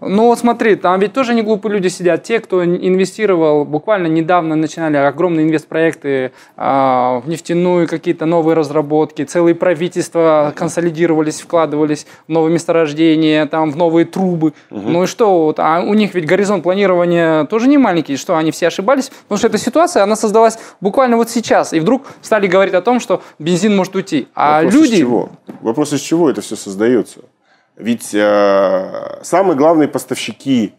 Ну вот смотри, там ведь тоже не глупые люди сидят. Те, кто инвестировал, буквально недавно начинали огромные инвестпроекты э, в нефтяную, какие-то новые разработки, целые правительства консолидировались, вкладывались в новые месторождения, там, в новые трубы. Угу. Ну и что, вот, а у них ведь горизонт планирования тоже не маленький, что они все ошибались? Потому что эта ситуация, она создалась буквально вот сейчас, и вдруг стали говорить о том, что бензин может уйти. А Вопрос люди... Из чего? Вопрос, из чего это все создается? Ведь э, самые главные поставщики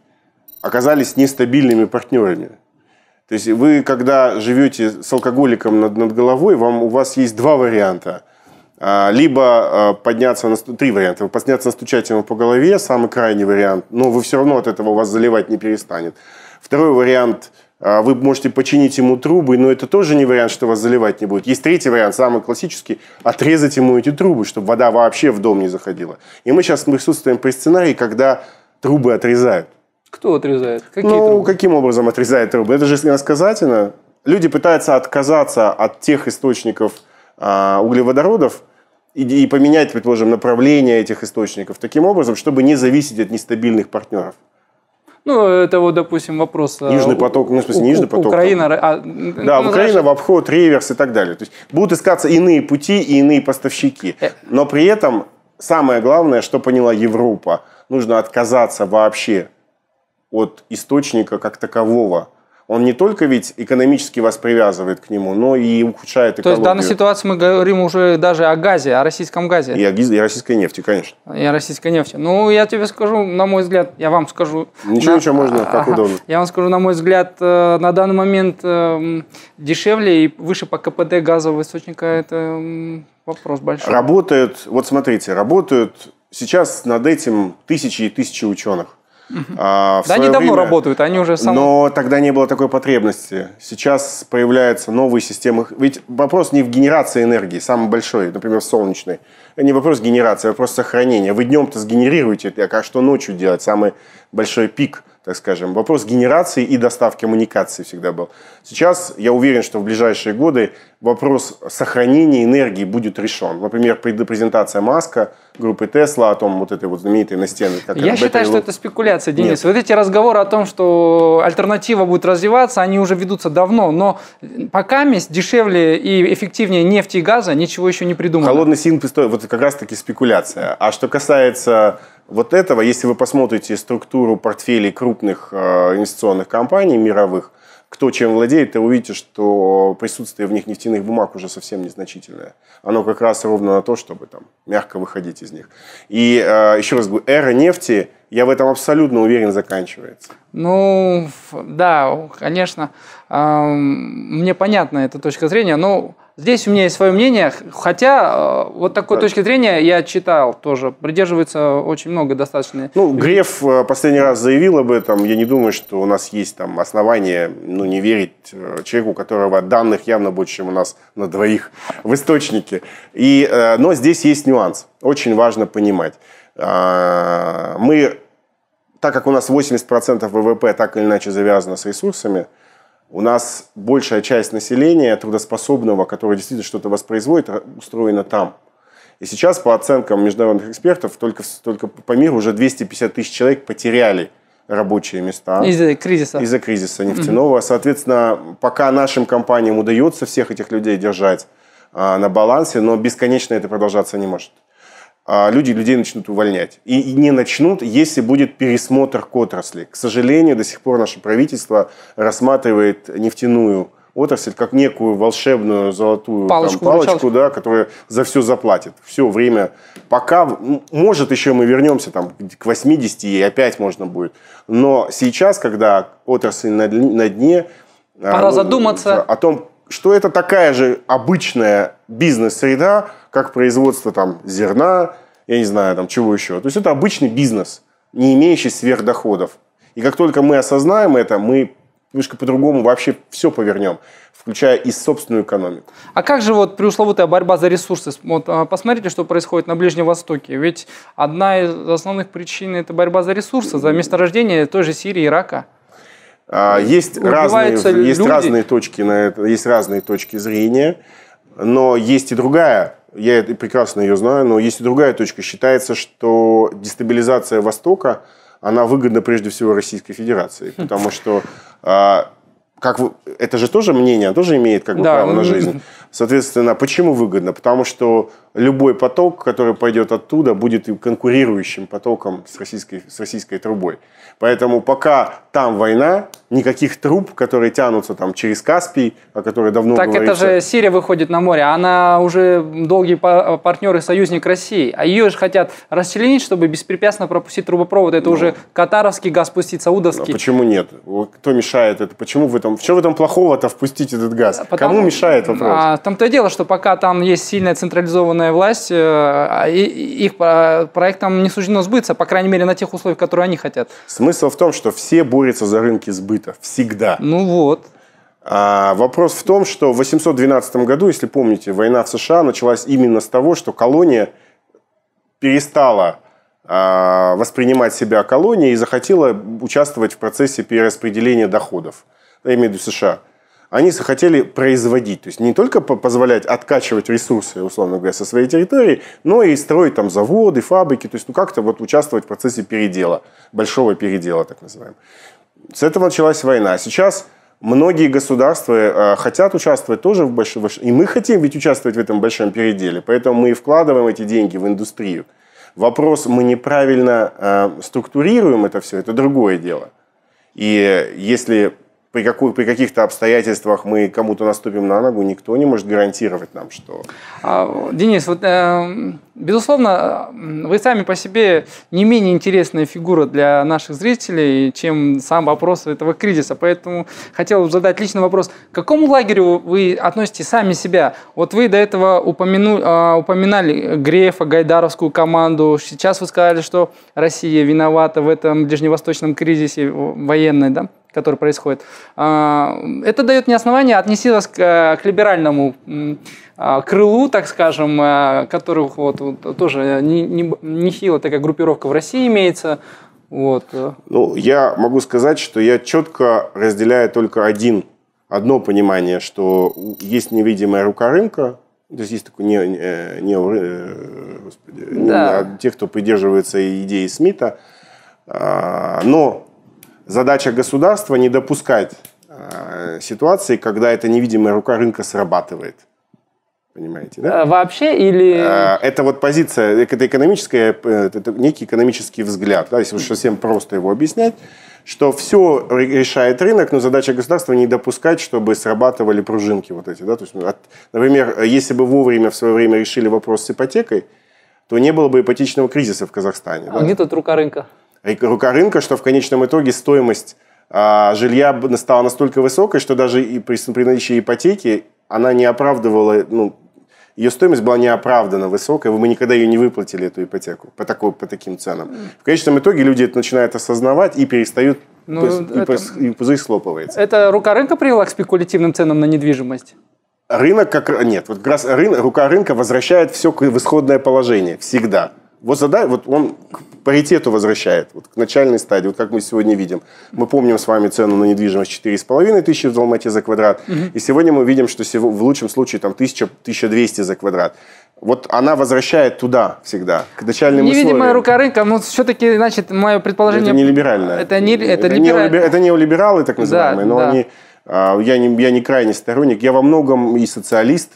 оказались нестабильными партнерами. То есть вы, когда живете с алкоголиком над, над головой, вам, у вас есть два варианта. А, либо э, подняться на... Три варианта. Подняться, настучать ему по голове, самый крайний вариант, но вы все равно от этого вас заливать не перестанет. Второй вариант – а, вы можете починить ему трубы, но это тоже не вариант, что вас заливать не будет. Есть третий вариант, самый классический, отрезать ему эти трубы, чтобы вода вообще в дом не заходила. И мы сейчас присутствуем при сценарии, когда трубы отрезают. Кто отрезает? Какие ну, трубы? каким образом отрезает трубы? Это же иносказательно. Люди пытаются отказаться от тех источников а, углеводородов, и, и поменять, предположим, направление этих источников таким образом, чтобы не зависеть от нестабильных партнеров. Ну, это вот, допустим, вопрос... нижний а, поток, ну, в смысле, не поток. Украина... А, да, ну, Украина знаешь... в обход, реверс и так далее. То есть будут искаться иные пути и иные поставщики. Э. Но при этом самое главное, что поняла Европа, нужно отказаться вообще от источника как такового – он не только ведь экономически вас привязывает к нему, но и ухудшает экологию. То есть в данной ситуации мы говорим уже даже о газе, о российском газе. И, о, и российской нефти, конечно. И о российской нефти. Ну, я тебе скажу, на мой взгляд, я вам скажу... Ничего, на... ничего, можно, как удобно. Я вам скажу, на мой взгляд, э, на данный момент э, дешевле и выше по КПД газового источника это вопрос большой. Работают, вот смотрите, работают сейчас над этим тысячи и тысячи ученых. Угу. А, да, они время... давно работают, они уже сами. Но тогда не было такой потребности. Сейчас появляются новые системы. Ведь вопрос не в генерации энергии, самый большой, например, солнечный. Не вопрос генерации, а вопрос сохранения. Вы днем-то сгенерируете, а что ночью делать? Самый большой пик – так скажем. Вопрос генерации и доставки коммуникации всегда был. Сейчас я уверен, что в ближайшие годы вопрос сохранения энергии будет решен. Например, презентация Маска группы Тесла о том, вот этой вот знаменитой настенной. Как я считаю, что это спекуляция, Денис. Нет. Вот эти разговоры о том, что альтернатива будет развиваться, они уже ведутся давно, но пока месть дешевле и эффективнее нефти и газа ничего еще не придумано. Холодный синтез, вот как раз-таки спекуляция. А что касается вот этого, если вы посмотрите структуру портфелей крупных э, инвестиционных компаний мировых, кто чем владеет, то увидите, что присутствие в них нефтяных бумаг уже совсем незначительное. Оно как раз ровно на то, чтобы там мягко выходить из них. И э, еще раз говорю, эра нефти, я в этом абсолютно уверен, заканчивается. Ну, да, конечно, эм, мне понятна эта точка зрения, но Здесь у меня есть свое мнение, хотя э, вот такой да. точки зрения я читал тоже. Придерживается очень много достаточно. Ну, Греф э, последний раз заявил об этом. Я не думаю, что у нас есть там основания ну, не верить э, человеку, у которого данных явно больше, чем у нас на двоих в источнике. И, но здесь есть нюанс. Очень важно понимать. А, мы, так как у нас 80% ВВП так или иначе завязано с ресурсами, у нас большая часть населения трудоспособного, которое действительно что-то воспроизводит, устроена там. И сейчас, по оценкам международных экспертов, только, только по миру уже 250 тысяч человек потеряли рабочие места. Из-за кризиса. Из-за кризиса нефтяного. Mm-hmm. Соответственно, пока нашим компаниям удается всех этих людей держать а, на балансе, но бесконечно это продолжаться не может. А, люди людей начнут увольнять. И, и не начнут, если будет пересмотр к отрасли. К сожалению, до сих пор наше правительство рассматривает нефтяную отрасль как некую волшебную золотую палочку, там, палочку да, которая за все заплатит. Все время, пока, может, еще мы вернемся там, к 80 и опять можно будет. Но сейчас, когда отрасль на, на дне, а, Пора ну, задуматься. О том, что это такая же обычная бизнес-среда, как производство там зерна, я не знаю, там чего еще. То есть это обычный бизнес, не имеющий сверхдоходов. И как только мы осознаем это, мы немножко по-другому вообще все повернем, включая и собственную экономику. А как же вот преусловутая борьба за ресурсы? Вот а, посмотрите, что происходит на Ближнем Востоке. Ведь одна из основных причин – это борьба за ресурсы, за месторождение той же Сирии, Ирака. А, есть ну, разные, есть разные точки на это, есть разные точки зрения, но есть и другая. Я прекрасно ее знаю, но есть и другая точка. Считается, что дестабилизация Востока она выгодна прежде всего Российской Федерации, хм. потому что а, как вы, это же тоже мнение, тоже имеет как бы да. право на ну, жизнь. Соответственно, почему выгодно? Потому что любой поток, который пойдет оттуда, будет конкурирующим потоком с российской, с российской трубой. Поэтому пока там война, никаких труб, которые тянутся там через Каспий, о которой давно Так говорится. это же Сирия выходит на море, она уже долгий партнер и союзник России, а ее же хотят расчленить, чтобы беспрепятственно пропустить трубопровод, это ну, уже катаровский газ пустить, саудовский. А почему нет? Кто мешает это? Почему в этом, в чем в этом плохого-то впустить этот газ? Потому, Кому мешает вопрос? А, там-то и дело, что пока там есть сильная централизованная власть, э, а и, их проектам не суждено сбыться, по крайней мере на тех условиях, которые они хотят. Смысл в том, что все борются за рынки сбыта открыто всегда. Ну вот. А вопрос в том, что в 812 году, если помните, война в США началась именно с того, что колония перестала а, воспринимать себя колонией и захотела участвовать в процессе перераспределения доходов. Я имею в виду США. Они захотели производить, то есть не только позволять откачивать ресурсы, условно говоря, со своей территории, но и строить там заводы, фабрики, то есть ну, как-то вот участвовать в процессе передела, большого передела так называемого. С этого началась война. Сейчас многие государства э, хотят участвовать тоже в большом... И мы хотим ведь участвовать в этом большом переделе. Поэтому мы и вкладываем эти деньги в индустрию. Вопрос, мы неправильно э, структурируем это все, это другое дело. И если при, какой, при каких-то обстоятельствах мы кому-то наступим на ногу, никто не может гарантировать нам, что... А, Денис, вот, эм, безусловно, э, вы сами по себе не менее интересная фигура для наших зрителей, чем сам вопрос этого кризиса. Поэтому хотел задать личный вопрос. К какому лагерю вы относите сами себя? Вот вы до этого упомяну, а, упоминали Грефа, Гайдаровскую команду. Сейчас вы сказали, что Россия виновата в этом ближневосточном кризисе военной, да? который происходит, а, это дает мне основание отнести вас к, э, к либеральному а, крылу, так скажем, э, которых вот, тоже нехило не, не такая группировка в России имеется. Вот. Ну, я могу сказать, что я четко разделяю только один, одно понимание, что есть невидимая рука рынка, то есть есть такой не, не, э, господи, да. не, а те, кто придерживается идеи Смита, но задача государства не допускать э, ситуации, когда эта невидимая рука рынка срабатывает. Понимаете, да? Э, вообще или... Э, это вот позиция, это экономическая, это некий экономический взгляд, да, если совсем просто его объяснять, что все решает рынок, но задача государства не допускать, чтобы срабатывали пружинки вот эти, да, то есть, ну, например, если бы вовремя в свое время решили вопрос с ипотекой, то не было бы ипотечного кризиса в Казахстане. А да? где тут рука рынка? рука рынка, что в конечном итоге стоимость а, жилья стала настолько высокой, что даже и при, при наличии ипотеки она не оправдывала, ну, ее стоимость была неоправданно высокая, мы никогда ее не выплатили, эту ипотеку, по, такой, по таким ценам. В конечном итоге люди это начинают осознавать и перестают, ну, и, это, и пузырь слопывается. Это рука рынка привела к спекулятивным ценам на недвижимость? Рынок как... Нет, вот как раз рын, рука рынка возвращает все в исходное положение, всегда. Вот, задай, вот он к паритету возвращает, вот к начальной стадии, вот как мы сегодня видим. Мы помним с вами цену на недвижимость 4,5 тысячи в Алмате за квадрат, угу. и сегодня мы видим, что в лучшем случае там 1000-1200 за квадрат. Вот она возвращает туда всегда, к начальным Невидимая условиям. рука рынка, но ну, все-таки, значит, мое предположение... Это не либеральное. Это не это, это, либераль... не, это неолибералы, так называемые, да, но да. они... А, я не, я не крайний сторонник, я во многом и социалист,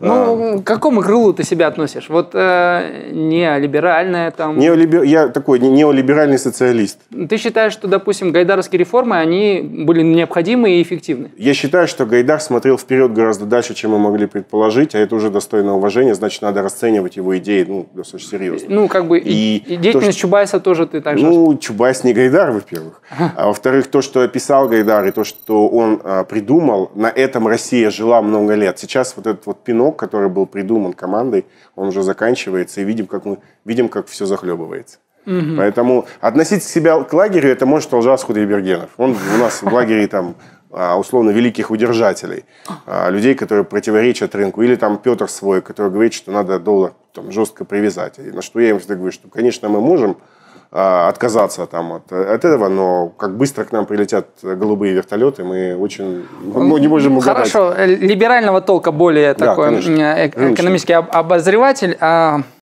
ну, а. к какому крылу ты себя относишь? Вот э, неолиберальное там... Неолибер... Я такой неолиберальный социалист. Ты считаешь, что, допустим, гайдаровские реформы, они были необходимы и эффективны? Я считаю, что Гайдар смотрел вперед гораздо дальше, чем мы могли предположить, а это уже достойно уважения, значит, надо расценивать его идеи ну, достаточно серьезно. Ну, как бы и, и деятельность то, что... Чубайса тоже ты так же... Ну, Чубайс не Гайдар, во-первых. А во-вторых, то, что описал Гайдар и то, что он а, придумал, на этом Россия жила много лет. Сейчас вот этот вот пинок огонек, который был придуман командой, он уже заканчивается, и видим, как мы видим, как все захлебывается. Угу. Поэтому относить себя к лагерю это может Алжас Худайбергенов. Он у нас в лагере там а, условно великих удержателей, а, людей, которые противоречат рынку, или там Петр свой, который говорит, что надо доллар там, жестко привязать. И на что я им всегда говорю, что, конечно, мы можем, а, отказаться там от, э, от этого, но как быстро к нам прилетят голубые вертолеты, мы очень мы ну, не можем угадать. Хорошо, либерального толка более да, такой конечно. Э, э, экономический Рыночный. обозреватель. А